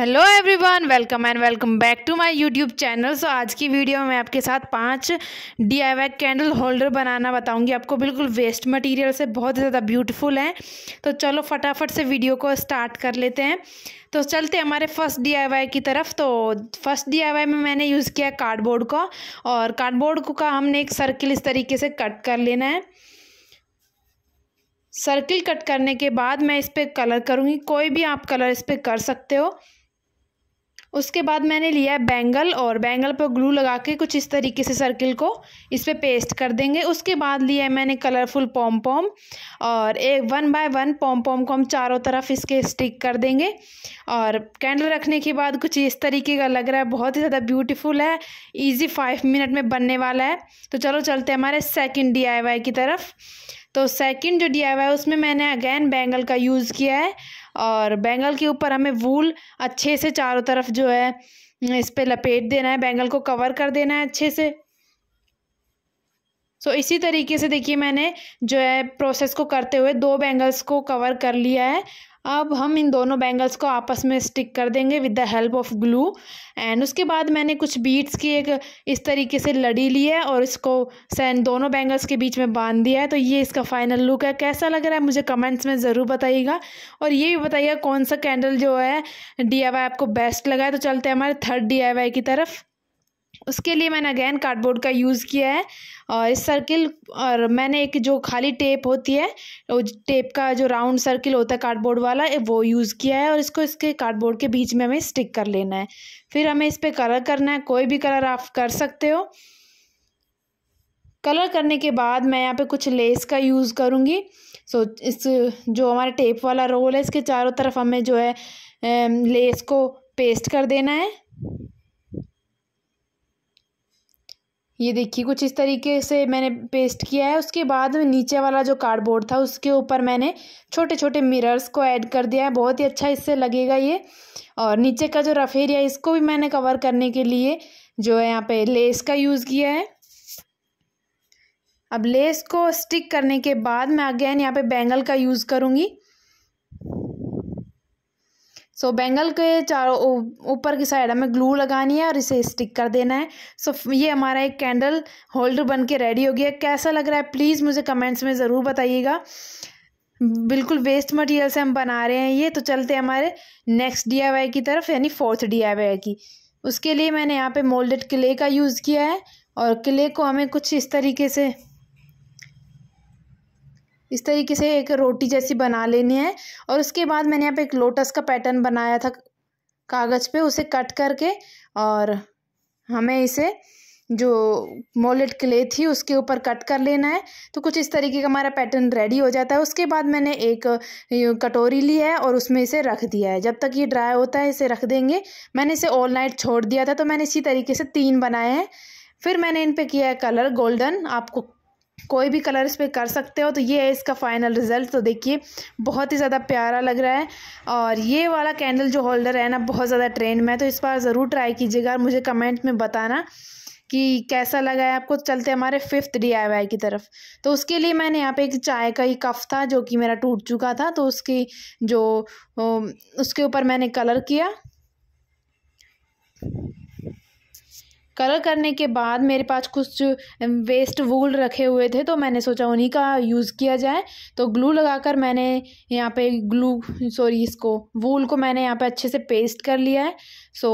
hello everyone welcome and welcome back to my YouTube channel so आज की video में आपके साथ पांच डीआईवाई कैंडल होल्डर बनाना बताऊंगी आपको बिल्कुल वेस्ट मटेरियल से बहुत ज़्यादा ब्यूटीफुल हैं तो चलो फटाफट से वीडियो को स्टार्ट कर लेते हैं तो चलते हमारे फर्स्ट डी की तरफ तो फर्स्ट डी में मैंने यूज़ किया कार्डबोर्ड को और कार्डबोर्ड का हमने एक सर्किल इस तरीके से कट कर लेना है सर्किल कट करने के बाद मैं इस पर कलर करूँगी कोई भी आप कलर इस पर कर सकते हो उसके बाद मैंने लिया है बैंगल और बैंगल पर ग्लू लगा के कुछ इस तरीके से सर्किल को इस पर पे पेस्ट कर देंगे उसके बाद लिया है मैंने कलरफुल पॉम पॉम और एक one by one pom pom को हम चारों तरफ इसके स्टिक कर देंगे और कैंडल रखने के बाद कुछ इस तरीके का लग रहा है बहुत ही ज़्यादा ब्यूटीफुल है ईजी फाइव मिनट में बनने वाला है तो चलो चलते हैं हमारे सेकेंड डी की तरफ तो सेकंड जो डी है उसमें मैंने अगेन बैंगल का यूज़ किया है और बैंगल के ऊपर हमें वूल अच्छे से चारों तरफ जो है इस पर लपेट देना है बैंगल को कवर कर देना है अच्छे से सो so, इसी तरीके से देखिए मैंने जो है प्रोसेस को करते हुए दो बैंगल्स को कवर कर लिया है अब हम इन दोनों बैंगल्स को आपस में स्टिक कर देंगे with the help of glue and उसके बाद मैंने कुछ बीट्स की एक इस तरीके से लड़ी ली है और इसको सैन दोनों बैंगल्स के बीच में बांध दिया है तो ये इसका फाइनल लुक है कैसा लग रहा है मुझे कमेंट्स में ज़रूर बताइएगा और ये भी बताइएगा कौन सा कैंडल जो है डी आपको बेस्ट लगा है तो चलते हैं हमारे थर्ड डी की तरफ उसके लिए मैंने अगैन कार्डबोर्ड का यूज़ किया है और इस सर्किल और मैंने एक जो खाली टेप होती है वो टेप का जो राउंड सर्किल होता है कार्डबोर्ड वाला वो यूज़ किया है और इसको इसके कार्डबोर्ड के बीच में हमें स्टिक कर लेना है फिर हमें इस पर कलर करना है कोई भी कलर आप कर सकते हो कलर करने के बाद मैं यहाँ पे कुछ लेस का यूज़ करूँगी सो so, इस जो हमारा टेप वाला रोल है इसके चारों तरफ हमें जो है लेस को पेस्ट कर देना है ये देखिए कुछ इस तरीके से मैंने पेस्ट किया है उसके बाद नीचे वाला जो कार्डबोर्ड था उसके ऊपर मैंने छोटे छोटे मिरर्स को ऐड कर दिया है बहुत ही अच्छा इससे लगेगा ये और नीचे का जो रफ एरिया इसको भी मैंने कवर करने के लिए जो है यहाँ पे लेस का यूज़ किया है अब लेस को स्टिक करने के बाद मैं अगेन यहाँ पर बैंगल का यूज़ करूँगी सो so, बैंगल के चारों ऊपर की साइड हमें ग्लू लगानी है और इसे स्टिक कर देना है सो so, ये हमारा एक कैंडल होल्डर बन के रेडी हो गया कैसा लग रहा है प्लीज़ मुझे कमेंट्स में ज़रूर बताइएगा बिल्कुल वेस्ट मटेरियल से हम बना रहे हैं ये तो चलते हैं हमारे नेक्स्ट डी की तरफ यानी फोर्थ डी की उसके लिए मैंने यहाँ पर मोल्डेड क्ले का यूज़ किया है और क्ले को हमें कुछ इस तरीके से इस तरीके से एक रोटी जैसी बना लेनी है और उसके बाद मैंने यहाँ पे एक लोटस का पैटर्न बनाया था कागज़ पे उसे कट करके और हमें इसे जो मोलेट क्ले थी उसके ऊपर कट कर लेना है तो कुछ इस तरीके का हमारा पैटर्न रेडी हो जाता है उसके बाद मैंने एक कटोरी ली है और उसमें इसे रख दिया है जब तक ये ड्राई होता है इसे रख देंगे मैंने इसे ऑल नाइट छोड़ दिया था तो मैंने इसी तरीके से तीन बनाए हैं फिर मैंने इन पे किया है कलर गोल्डन आपको कोई भी कलर इस पर कर सकते हो तो ये है इसका फ़ाइनल रिज़ल्ट तो देखिए बहुत ही ज़्यादा प्यारा लग रहा है और ये वाला कैंडल जो होल्डर है ना बहुत ज़्यादा ट्रेंड में है तो इस बार ज़रूर ट्राई कीजिएगा और मुझे कमेंट में बताना कि कैसा लगा है आपको चलते हमारे फिफ्थ डी की तरफ तो उसके लिए मैंने यहाँ पे एक चाय का ही कफ़ था जो कि मेरा टूट चुका था तो उसकी जो उसके ऊपर मैंने कलर किया कलर करने के बाद मेरे पास कुछ वेस्ट वूल रखे हुए थे तो मैंने सोचा उन्हीं का यूज़ किया जाए तो ग्लू लगाकर मैंने यहाँ पे ग्लू सॉरी इसको वूल को मैंने यहाँ पे अच्छे से पेस्ट कर लिया है सो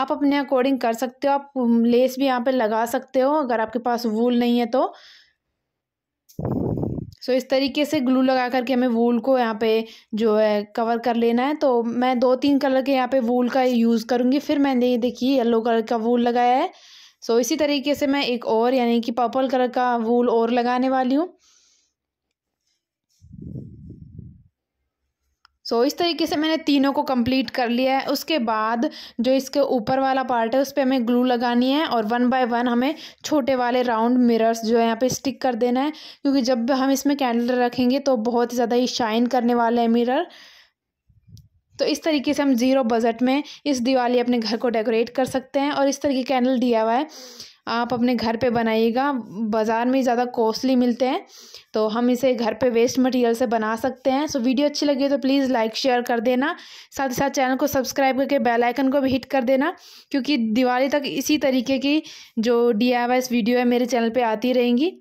आप अपने अकॉर्डिंग कर सकते हो आप लेस भी यहाँ पे लगा सकते हो अगर आपके पास वूल नहीं है तो सो तो इस तरीके से ग्लू लगा करके हमें वूल को यहाँ पे जो है कवर कर लेना है तो मैं दो तीन कलर के यहाँ पे वूल का यूज़ करूँगी फिर मैंने ये देखिए येलो कलर का वूल लगाया है सो इसी तरीके से मैं एक और यानी कि पर्पल कलर का वूल और लगाने वाली हूँ सो so, इस तरीके से मैंने तीनों को कंप्लीट कर लिया है उसके बाद जो इसके ऊपर वाला पार्ट है उस पर हमें ग्लू लगानी है और वन बाय वन हमें छोटे वाले राउंड मिरर्स जो है यहाँ पे स्टिक कर देना है क्योंकि जब हम इसमें कैंडल रखेंगे तो बहुत ही ज़्यादा ही शाइन करने वाले हैं मिरर तो इस तरीके से हम ज़ीरो बजट में इस दिवाली अपने घर को डेकोरेट कर सकते हैं और इस तरह की कैंडल डी आप अपने घर पे बनाइएगा बाज़ार में ज़्यादा कॉस्टली मिलते हैं तो हम इसे घर पे वेस्ट मटेरियल से बना सकते हैं सो वीडियो अच्छी लगी तो प्लीज़ लाइक शेयर कर देना साथ ही साथ चैनल को सब्सक्राइब करके बेल आइकन को भी हिट कर देना क्योंकि दिवाली तक इसी तरीके की जो डी वीडियो है मेरे चैनल पर आती रहेंगी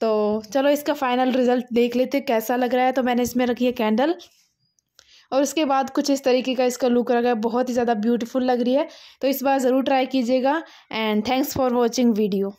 तो चलो इसका फाइनल रिज़ल्ट देख लेते कैसा लग रहा है तो मैंने इसमें रखी है कैंडल और उसके बाद कुछ इस तरीके का इसका लुक है बहुत ही ज़्यादा ब्यूटीफुल लग रही है तो इस बार ज़रूर ट्राई कीजिएगा and thanks for watching video